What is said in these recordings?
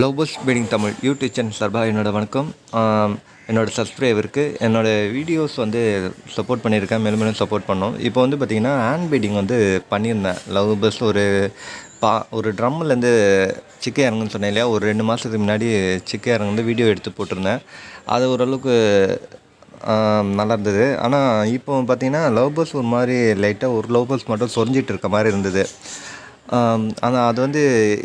love feeding Tamil YouTube channel சார்பாக என்னோடய வணக்கம் என்னோடய சப்ஸ்கிரைபருக்கு என்னோடய வீடியோஸ் வந்து சப்போர்ட் பண்ணியிருக்கேன் மேலும் மேலும் சப்போர்ட் பண்ணோம் இப்போ வந்து பார்த்திங்கன்னா ஹேண்ட் பீடிங் வந்து பண்ணியிருந்தேன் லவ் பஸ் ஒரு பா ஒரு ட்ரம்முலேருந்து சிக்கை இறங்குன்னு சொன்னேன் இல்லையா ஒரு ரெண்டு மாதத்துக்கு முன்னாடி சிக்கை இறங்குந்து வீடியோ எடுத்து போட்டிருந்தேன் அது ஓரளவுக்கு நல்லா இருந்தது ஆனால் இப்போ பார்த்திங்கன்னா லவ் பஸ் ஒரு மாதிரி லைட்டாக ஒரு லவ் பஸ் மட்டும் சொரிஞ்சிட்டு இருக்க மாதிரி இருந்தது ஆனால் அது வந்து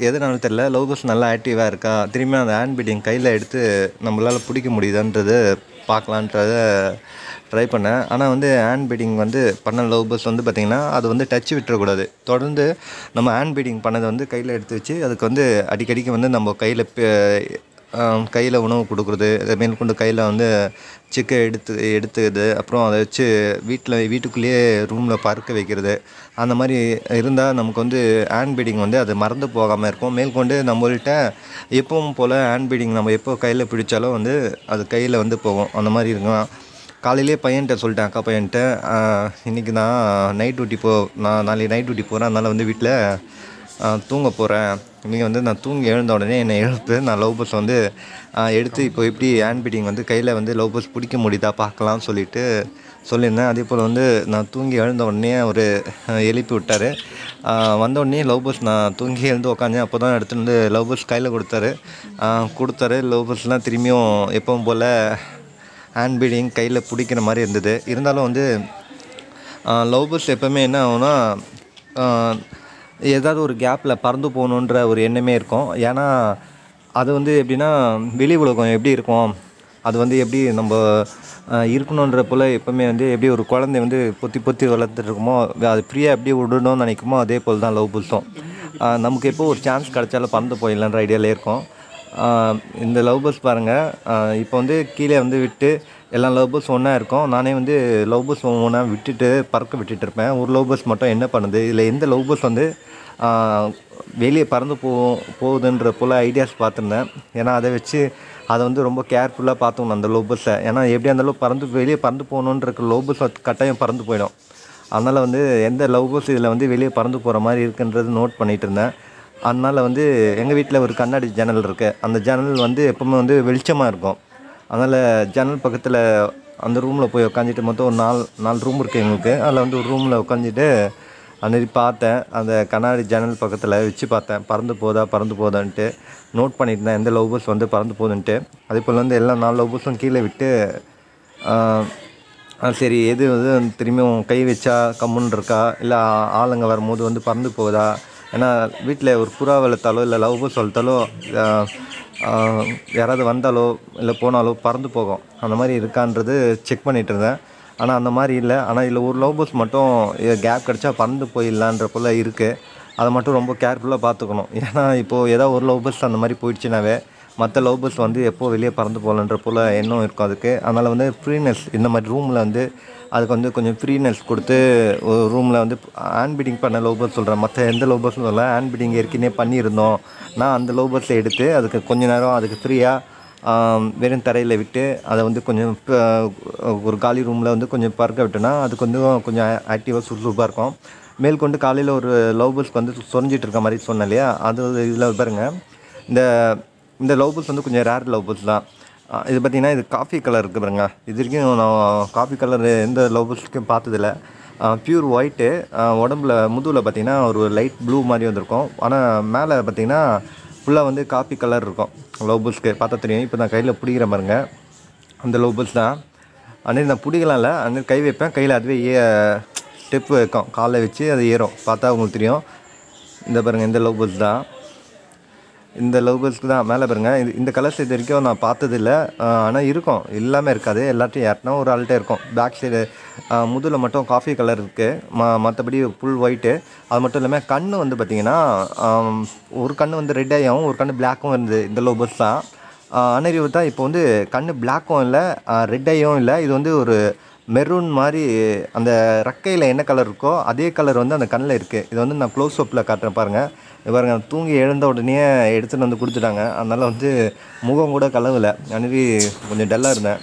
எதுனாலும் தெரில லவ் நல்லா ஆக்டிவாக இருக்கா திரும்பி அந்த ஹேண்ட் பீட்டிங் கையில் எடுத்து நம்மளால் பிடிக்க முடியுதுன்றது பார்க்கலான்றத ட்ரை பண்ணேன் ஆனால் வந்து ஹேண்ட் பீட்டிங் வந்து பண்ண லவ் பஸ் வந்து பார்த்திங்கன்னா அது வந்து டச் விட்டுறக்கூடாது தொடர்ந்து நம்ம ஹேண்ட் பீட்டிங் பண்ணதை வந்து கையில் எடுத்து வச்சு அதுக்கு வந்து அடிக்கடிக்கு வந்து நம்ம கையில் கையில் உணவு கொடுக்குறது அதை மேற்கொண்டு கையில் வந்து சிக்கை எடுத்து எடுத்துக்கிறது அப்புறம் அதை வச்சு வீட்டில் வீட்டுக்குள்ளேயே ரூமில் பறக்க வைக்கிறது அந்த மாதிரி இருந்தால் நமக்கு வந்து ஹேண்ட் பீடிங் வந்து அது மறந்து போகாமல் இருக்கும் மேல்கொண்டு நம்மள்கிட்ட எப்பவும் போல் ஹேண்ட் பீடிங் நம்ம எப்போ கையில் பிடிச்சாலும் வந்து அது கையில் வந்து போகும் அந்த மாதிரி இருக்கும் காலையிலே பையன்கிட்ட சொல்லிட்டேன் அக்கா பையன்கிட்ட இன்றைக்கி நான் நைட் டியூட்டி போ நான் நாளைக்கு நைட் டியூட்டி போகிறேன் அதனால் வந்து வீட்டில் தூங்க போகிறேன் நீங்கள் வந்து நான் தூங்கி எழுந்த உடனே என்னை எழுத்து நான் லவ் பஸ் வந்து எடுத்து இப்போ எப்படி ஹேண்ட் பீட்டிங் வந்து கையில் வந்து லவ் பஸ் பிடிக்க முடியுதா பார்க்கலாம்னு சொல்லிட்டு சொல்லியிருந்தேன் அதே போல் வந்து நான் தூங்கி எழுந்த உடனே அவர் எழுப்பி விட்டார் வந்த உடனே லவ் பஸ் நான் தூங்கி எழுந்து உக்காந்தேன் அப்போ தான் எடுத்துகிட்டு வந்து லவ் பஸ் கையில் கொடுத்தாரு கொடுத்தாரு லவ் பஸ்லாம் திரும்பியும் எப்பவும் போல் ஹேண்ட் பீடிங் கையில் பிடிக்கிற மாதிரி இருந்தது இருந்தாலும் வந்து லவ் பஸ் எப்போவுமே என்ன ஆகும்னா ஏதாவது ஒரு கேப்பில் பறந்து போகணுன்ற ஒரு எண்ணமே இருக்கும் ஏன்னா அது வந்து எப்படின்னா வெளி உலகம் எப்படி இருக்கும் அது வந்து எப்படி நம்ம இருக்கணுன்ற போல் எப்போவுமே வந்து எப்படி ஒரு குழந்தை வந்து பொத்தி பொத்தி வளர்த்துட்ருக்குமோ அது ஃப்ரீயாக எப்படி விடணும்னு நினைக்குமோ அதே போல் தான் லவ் புல்ஸும் நமக்கு எப்போ ஒரு சான்ஸ் கிடச்சாலும் பறந்து போயிடலான்ற ஐடியாவில் இருக்கும் இந்த லவ் பஸ் பாருங்கள் இப்போ வந்து கீழே வந்து விட்டு எல்லா லவ் பஸ் ஒன்றா இருக்கும் நானே வந்து லவ் பஸ் ஒவ்வொன்றா விட்டுட்டு பறக்க விட்டுட்டு இருப்பேன் ஒரு லவ் பஸ் மட்டும் என்ன பண்ணுது இதில் எந்த லவ் பஸ் வந்து வெளியே பறந்து போவோம் போகுதுன்ற போல் ஐடியாஸ் பார்த்துருந்தேன் ஏன்னா அதை வச்சு அதை வந்து ரொம்ப கேர்ஃபுல்லாக பார்த்துக்கணும் அந்த லவ் பஸ்ஸை ஏன்னா எப்படியா இருந்தாலும் பறந்து வெளியே பறந்து போகணுன்ற பஸ் கட்டாயம் பறந்து போயிடும் அதனால் வந்து எந்த லவ் பஸ் இதில் வந்து வெளியே பறந்து போகிற மாதிரி இருக்குன்றது நோட் பண்ணிகிட்டு இருந்தேன் அதனால் வந்து எங்கள் வீட்டில் ஒரு கண்ணாடி ஜன்னல் இருக்குது அந்த ஜன்னல் வந்து எப்போவுமே வந்து வெளிச்சமாக இருக்கும் அதனால் ஜன்னல் பக்கத்தில் அந்த ரூமில் போய் உட்காந்துட்டு மொத்தம் ஒரு நாலு நாலு ரூம் இருக்குது எங்களுக்கு அதில் வந்து ஒரு ரூமில் உட்காந்துட்டு அன்றைக்கி பார்த்தேன் அந்த கண்ணாடி ஜன்னல் பக்கத்தில் வச்சு பார்த்தேன் பறந்து போதா பறந்து போதான்ட்டு நோட் பண்ணிட்டு எந்த லவ் பஸ் வந்து பறந்து போதுன்ட்டு அதே போல் வந்து எல்லா நாலு லவ் பஸ்ஸும் கீழே விட்டு சரி எது வந்து திரும்பியும் கை வச்சா கம்முன்னு இருக்கா இல்லை ஆளுங்க வரும்போது வந்து பறந்து போகுதா ஏன்னா வீட்டில் ஒரு புறா வளர்த்தாலோ இல்லை லவ் பஸ் வளர்த்தாலோ யாராவது வந்தாலோ இல்லை போனாலோ பறந்து போகும் அந்த மாதிரி இருக்கான்றது செக் பண்ணிகிட்டு இருந்தேன் ஆனால் அந்த மாதிரி இல்லை ஆனால் இதில் ஒரு லவ் பஸ் மட்டும் கேப் கிடச்சா பறந்து போயிடலான்ற போல் இருக்குது அதை மட்டும் ரொம்ப கேர்ஃபுல்லாக பார்த்துக்கணும் ஏன்னா இப்போது ஏதாவது ஒரு லவ் பஸ் அந்த மாதிரி போயிடுச்சுனாவே மற்ற லவ் பஸ் வந்து எப்போது வெளியே பறந்து போகலன்ற போல் எண்ணம் இருக்கும் அதுக்கு அதனால் வந்து ஃப்ரீனஸ் இந்த மாதிரி ரூமில் வந்து அதுக்கு வந்து கொஞ்சம் ஃப்ரீனஸ் கொடுத்து ஒரு ரூமில் வந்து ஹேண்ட் பீட்டிங் பண்ண லோபர்ஸ் சொல்கிறேன் மற்ற எந்த லோபர்ஸும் சொல்ல ஹேண்ட் பீடிங் ஏற்கனவே பண்ணியிருந்தோம் நான் அந்த லோபர்ஸை எடுத்து அதுக்கு கொஞ்ச நேரம் அதுக்கு ஃப்ரீயாக வெறும் தரையில் விட்டு அதை வந்து கொஞ்சம் ஒரு காலி ரூமில் வந்து கொஞ்சம் பறக்க விட்டோன்னா அதுக்கு வந்து கொஞ்சம் ஆக்டிவாக சுறுசுறுப்பாக இருக்கும் மேல்கொண்டு காலையில் ஒரு லவ் பல்ஸ்க்கு வந்து சொரிஞ்சிட்டு இருக்க மாதிரி சொன்னேன் இல்லையா அது இதில் பாருங்கள் இந்த இந்த லவ் பல்ஸ் வந்து கொஞ்சம் ரேர் லவ் பல்ஸ் தான் இது பார்த்திங்கன்னா இது காஃபி கலர் இருக்குது பாருங்க இது வரைக்கும் நான் காஃபி கலர் எந்த லவ்ஸ்க்கும் பார்த்ததில்ல ப்யூர் ஒயிட்டு உடம்புல முதுவில் பார்த்திங்கன்னா ஒரு லைட் ப்ளூ மாதிரி வந்திருக்கும் ஆனால் மேலே பார்த்திங்கன்னா ஃபுல்லாக வந்து காஃபி கலர் இருக்கும் லவ் பார்த்தா தெரியும் இப்போ நான் கையில் பிடிக்கிற மாதிரிங்க அந்த லவ் தான் அந்த நான் பிடிக்கலாம்ல அந்த கை வைப்பேன் கையில் அதுவே ஏ ஸ்டெப்பு வைக்கும் காலை வச்சு அது ஏறும் பார்த்தா உங்களுக்கு தெரியும் இந்த பாருங்கள் இந்த லவ் தான் இந்த லவ் பேர்ஸ்க்கு தான் மேலே பாருங்கள் இது இந்த கலர்ஸ் இது வரைக்கும் நான் பார்த்ததில்ல ஆனால் இருக்கும் எல்லாமே இருக்காது எல்லாத்தையும் ஏற்றினா ஒரு ஆள்கிட்ட இருக்கும் பேக் சைடு முதுகில் மட்டும் காஃபி கலர் இருக்குது ம மற்றபடி ஃபுல் ஒயிட்டு அது மட்டும் இல்லாமல் கண் வந்து பார்த்திங்கன்னா ஒரு கண் வந்து ரெட் ஆகும் ஒரு கண் பிளாக்கும் இருந்தது இந்த லவ் பேர்ஸ் தான் அனறிவு தான் இப்போ வந்து கண் பிளாக்கும் இல்லை ரெட் ஐயும் இல்லை இது வந்து ஒரு மெரூன் மாதிரி அந்த ரெக்கையில் என்ன கலர் இருக்கோ அதே கலர் வந்து அந்த கண்ணில் இருக்குது இது வந்து நான் க்ளோஸ் அப்பில் காட்டுறேன் பாருங்கள் பாருங்க தூங்கி எழுந்த உடனே எடுத்துகிட்டு வந்து கொடுத்துட்டாங்க அதனால் வந்து முகம் கூட கலவலை அனுப்பி கொஞ்சம் டல்லாக இருந்தேன்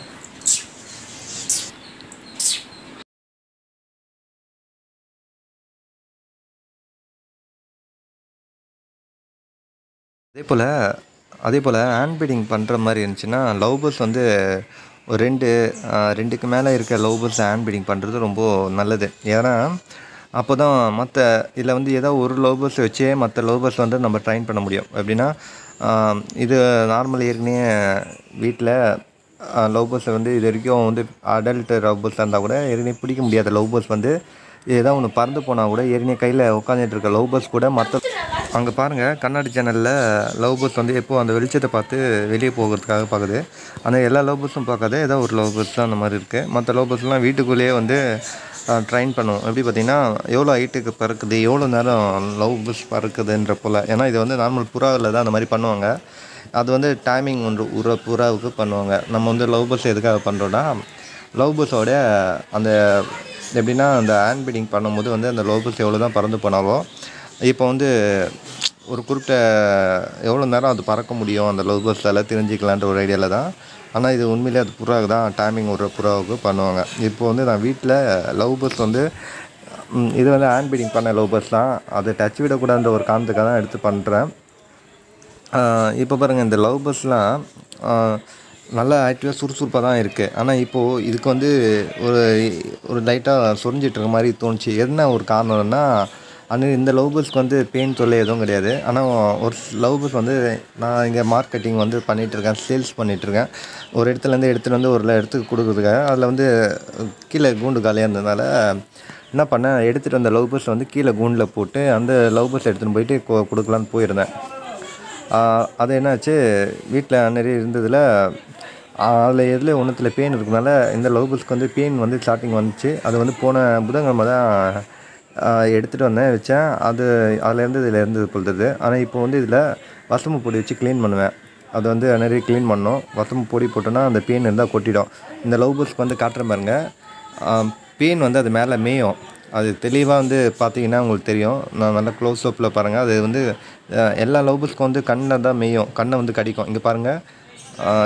அதே போல் அதே போல் ஹேண்ட் பீடிங் பண்ணுற மாதிரி இருந்துச்சுன்னா லவ் பர்ஸ் வந்து ஒரு ரெண்டு ரெண்டுக்கு மேலே இருக்க லவ் பர்ஸ் ஹேண்ட் பீடிங் பண்ணுறது ரொம்ப நல்லது ஏன்னா அப்போ தான் மற்ற இதில் வந்து ஏதோ ஒரு லோபஸ் வச்சே மற்ற லோபஸ் வந்து நம்ம ட்ரைன் பண்ண முடியும் எப்படின்னா இது நார்மல் ஏற்கனவே வீட்டில் லவ்பர்ஸை வந்து இது வரைக்கும் வந்து அடல்ட் லவ்பர்ஸாக இருந்தால் கூட ஏற்கனவே பிடிக்க முடியாத லவ்பர்ஸ் வந்து ஏதோ ஒன்று பறந்து போனால் கூட ஏற்கனவே கையில் உட்காந்துட்டு இருக்க லவ்பர்ஸ் கூட மற்ற அங்கே பாருங்கள் கண்ணாடி சேனலில் லவ்பர்ஸ் வந்து எப்போது அந்த வெளிச்சத்தை பார்த்து வெளியே போகிறதுக்காக பார்க்குது ஆனால் எல்லா லவ்பர்ஸும் பார்க்காத ஏதோ ஒரு லவ்பர்ஸ் தான் அந்த மாதிரி இருக்குது மற்ற லவ்பர்ஸ்லாம் வீட்டுக்குள்ளேயே வந்து ட்ரைன் பண்ணுவோம் எப்படி பார்த்தீங்கன்னா எவ்வளோ ஹைட்டுக்கு பறக்குது எவ்வளோ நேரம் லவ் புஷ் பறக்குதுன்ற போல் ஏன்னா இது வந்து நார்மல் புறாவில் தான் அந்த மாதிரி பண்ணுவாங்க அது வந்து டைமிங் ஒன்று உர புறாவுக்கு பண்ணுவாங்க நம்ம வந்து லவ் பஸ் எதுக்காக பண்ணுறோன்னா லவ் பஸ்ஸோடைய அந்த எப்படின்னா அந்த ஹேண்ட் பீடிங் பண்ணும்போது வந்து அந்த லவ் பஸ் எவ்வளோ தான் பறந்து போனாலும் இப்போ வந்து ஒரு குறிப்பிட்ட எவ்வளோ நேரம் அது பறக்க முடியும் அந்த லவ் பர்ட்ஸால் தெரிஞ்சுக்கலான்ற ஒரு ஐடியாவில் தான் ஆனால் இது உண்மையிலே அது புறாவுக்கு தான் டைமிங் ஒரு புறாவுக்கு பண்ணுவாங்க இப்போ வந்து நான் வீட்டில் லவ் பஸ் வந்து இது வந்து ஹேண்ட் பீடிங் பண்ண லவ் பர்ட்ஸ் தான் அதை டச் விடக்கூடாதுன்ற ஒரு காரணத்துக்காக தான் எடுத்து பண்ணுறேன் இப்போ பாருங்கள் இந்த லவ் பஸ்லாம் நல்ல ஆக்டிவாக சுறுசுறுப்பாக தான் இருக்குது ஆனால் இப்போது இதுக்கு வந்து ஒரு ஒரு லைட்டாக சொரிஞ்சிட்ருக்க மாதிரி தோணுச்சு என்ன ஒரு காரணம்னா ஆனால் இந்த லவ் பேர்ட்ஸ்க்கு வந்து பெயின் தொல்லை எதுவும் கிடையாது ஆனால் ஒரு லவ் பேர்ட்ஸ் வந்து நான் இங்கே மார்க்கெட்டிங் வந்து பண்ணிகிட்ருக்கேன் சேல்ஸ் பண்ணிகிட்ருக்கேன் ஒரு இடத்துலேருந்து எடுத்துகிட்டு வந்து ஒரு இடத்துக்கு கொடுக்குறதுக்காக அதில் வந்து கீழே கூண்டு காலையாக இருந்ததுனால என்ன பண்ணேன் எடுத்துகிட்டு வந்த லவ் பேர்ட்ஸ் வந்து கீழே கூண்டில் போட்டு அந்த லவ் பேர்ட்ஸ் எடுத்துகிட்டு போயிட்டு கொடுக்கலான்னு போயிருந்தேன் அது என்னாச்சு வீட்டில் நிறைய இருந்ததில் அதில் எதில் ஒன்றத்தில் பெயின் இருக்கிறதுனால இந்த லவ் பேர்ட்ஸ்க்கு வந்து பெயின் வந்து ஸ்டார்டிங் வந்துச்சு அது வந்து போன புதன்கிழமை தான் எடுத்துகிட்டு வந்தேன் வச்சேன் அது அதுலேருந்து இதில் இருந்து இது ஆனால் இப்போ வந்து இதில் வசம்பு பொடி வச்சு க்ளீன் பண்ணுவேன் அது வந்து நிறைய க்ளீன் பண்ணும் வசம்பு பொடி போட்டோன்னா அந்த பெயின் இருந்தால் கொட்டிடும் இந்த லவ் பர்ஸ்க்கு வந்து காட்டுற பாருங்கள் பெயின் வந்து அது மேலே மேயும் அது தெளிவாக வந்து பார்த்தீங்கன்னா உங்களுக்கு தெரியும் நான் நல்லா க்ளோஸ் அப்பில் பாருங்கள் அது வந்து எல்லா லவ் பர்ஸ்க்கும் வந்து கண்ணில் தான் மேயும் கண்ணை வந்து கடிக்கும் இங்கே பாருங்கள்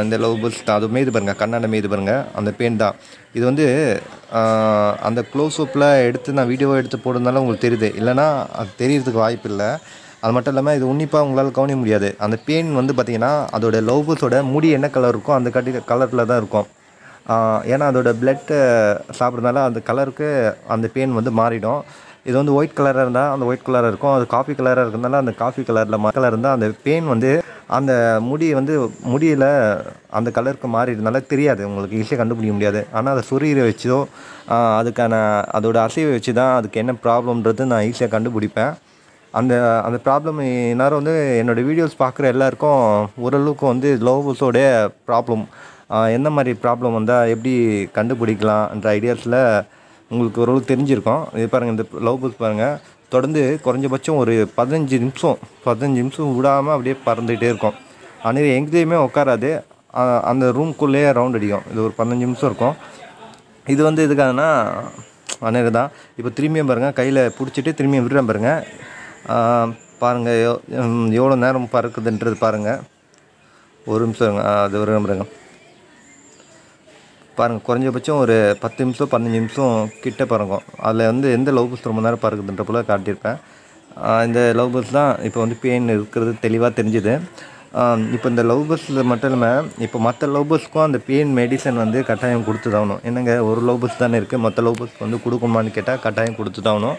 இந்த லவ் பர்ஸ் தான் அது மீது பாருங்கள் கண்ணாண்ட மீது பாருங்கள் அந்த பெயிண்ட் தான் இது வந்து அந்த க்ளோஸ் அப்பில் எடுத்து நான் வீடியோவை எடுத்து போடுறதுனால உங்களுக்கு தெரியுது இல்லைனா அது தெரியறதுக்கு வாய்ப்பு இல்லை அது மட்டும் இல்லாமல் இது உன்னிப்பாக உங்களால் கவனிக்க முடியாது அந்த பெயின் வந்து பார்த்திங்கன்னா அதோடய லவ் பர்ஸோட முடி என்ன கலர் இருக்கோ அந்த கட்டி கலரில் தான் இருக்கும் ஏன்னா அதோடய பிளட்டு சாப்பிட்றதுனால அந்த கலருக்கு அந்த பெயின் வந்து மாறிடும் இது வந்து ஒயிட் கலராக இருந்தால் அந்த ஒயிட் கலராக இருக்கும் அது காஃபி கலராக இருக்கிறதுனால அந்த காஃபி கலரில் மக்களாக இருந்தால் அந்த பெயின் வந்து அந்த முடி வந்து முடியில் அந்த கலருக்கு மாறி தெரியாது உங்களுக்கு ஈஸியாக கண்டுபிடிக்க முடியாது ஆனால் அதை சுரீரை வச்சோ அதுக்கான அதோடய அசைவை வச்சு தான் அதுக்கு என்ன ப்ராப்ளம்ன்றது நான் ஈஸியாக கண்டுபிடிப்பேன் அந்த அந்த ப்ராப்ளம் நேரம் வந்து என்னோடய வீடியோஸ் பார்க்குற எல்லாருக்கும் ஓரளவுக்கு வந்து லோவஸோடைய ப்ராப்ளம் என்ன மாதிரி ப்ராப்ளம் வந்தால் எப்படி கண்டுபிடிக்கலாம்ன்ற ஐடியாஸில் உங்களுக்கு ஓரளவுக்கு தெரிஞ்சிருக்கும் இது பாருங்கள் இந்த லவ் பேர்ட்ஸ் பாருங்கள் தொடர்ந்து குறைஞ்சபட்சம் ஒரு பதினஞ்சு நிமிஷம் பதினஞ்சு நிமிஷம் விடாமல் அப்படியே பறந்துகிட்டே இருக்கும் ஆனால் எங்கேயுமே உட்காராது அந்த ரூம்குள்ளேயே ரவுண்ட் அடிக்கும் இது ஒரு பதினஞ்சு நிமிஷம் இருக்கும் இது வந்து எதுக்காகனா அநேக தான் இப்போ திரும்பியும் பாருங்கள் கையில் பிடிச்சிட்டு திரும்பியும் விடுற பாருங்கள் பாருங்கள் எவ்வளோ நேரம் பறக்குதுன்றது பாருங்கள் ஒரு நிமிஷம் அது ஒரு நம்புறேங்க பாருங்கள் குறைஞ்சபட்சம் ஒரு பத்து நிமிஷம் பதினஞ்சு நிமிஷம் கிட்ட பறக்கும் அதில் வந்து எந்த லவ் பஸ் ரொம்ப நேரம் பறக்குதுன்ற போல் காட்டியிருப்பேன் இந்த லவ் பஸ் தான் இப்போ வந்து பெயின் இருக்கிறது தெளிவாக தெரிஞ்சுது இப்போ இந்த லவ் பஸ்ஸில் மட்டும் இல்லாமல் இப்போ மற்ற லவ் பஸ்க்கும் அந்த பெயின் மெடிசன் வந்து கட்டாயம் கொடுத்து தவணும் என்னங்க ஒரு லவ் பஸ் தானே இருக்குது மற்ற லவ் பஸ்க்கு வந்து கொடுக்கணுமான்னு கேட்டால் கட்டாயம் கொடுத்து தவணும்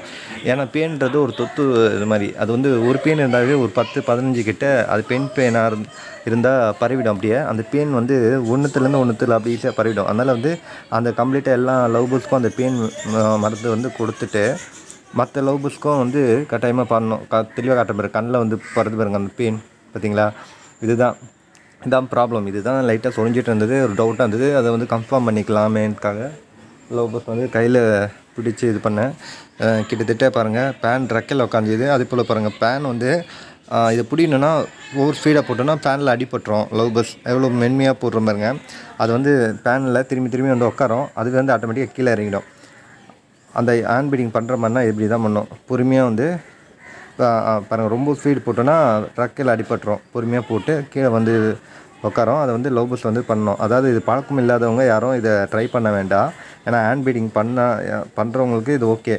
ஏன்னா பெயின்றது ஒரு தொத்து இது மாதிரி அது வந்து ஒரு பெயின் இருந்தாலே ஒரு பத்து பதினஞ்சு கிட்ட அது பெயின் பெயினாக இருந்தால் பரவிடும் அப்படியே அந்த பெயின் வந்து ஒன்றுத்துலேருந்து ஒன்றுத்தில் அப்படி ஈஸியாக பரவிடும் அதனால் வந்து அந்த கம்ப்ளீட்டாக எல்லா லவ் பஸ்க்கும் அந்த பெயின் மருந்து வந்து கொடுத்துட்டு மற்ற லவ் பஸ்க்கும் வந்து கட்டாயமாக பண்ணணும் க தெளிவாக காட்ட பாருங்க கண்ணில் வந்து பறந்து பாருங்க அந்த பெயின் பார்த்தீங்களா இதுதான் இதுதான் ப்ராப்ளம் இதுதான் லைட்டாக சொரிஞ்சிட்டு இருந்தது ஒரு டவுட்டாக இருந்தது அதை வந்து கன்ஃபார்ம் பண்ணிக்கலாமேன்னுக்காக லவ் பஸ் வந்து கையில் பிடிச்சி இது பண்ணேன் கிட்டத்தட்ட பாருங்கள் பேன் ரெக்கையில் உட்காந்துது அது போல் பாருங்கள் பேன் வந்து இதை பிடிக்கணுன்னா ஓவர் ஸ்பீடாக போட்டோம்னா பேனில் அடிபட்டுரும் லவ் பஸ் எவ்வளோ மென்மையாக போடுற மாதிரிங்க அது வந்து பேனில் திரும்பி திரும்பி வந்து உட்காரோம் அது வந்து ஆட்டோமேட்டிக்காக கீழே இறங்கிடும் அந்த ஹேண்ட் பீடிங் பண்ணுற மாதிரினா எப்படி தான் பண்ணும் பொறுமையாக வந்து பாருங்கள் ரொம்ப ஸ்பீடு போட்டோன்னா ட்ரக்கில் அடிபட்டுரும் பொறுமையாக போட்டு கீழே வந்து உட்காரோம் அதை வந்து லவ் வந்து பண்ணோம் அதாவது இது பழக்கம் இல்லாதவங்க யாரும் இதை ட்ரை பண்ண வேண்டாம் ஏன்னா ஹேண்ட் பீடிங் பண்ண பண்ணுறவங்களுக்கு இது ஓகே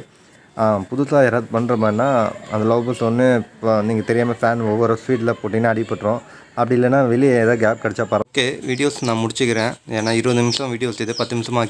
புதுசாக யாராவது பண்ணுற மாதிரினா அந்த லவ் ஒன்று இப்போ நீங்கள் தெரியாமல் ஃபேன் ஒவ்வொரு ஸ்பீடில் போட்டிங்கன்னா அடிபட்டுரும் அப்படி இல்லைனா வெளியே ஏதாவது கேப் கிடச்சா பரவாயில்ல ஓகே வீடியோஸ் நான் முடிச்சுக்கிறேன் ஏன்னா இருபது நிமிஷம் வீடியோஸ் இது பத்து நிமிஷமாக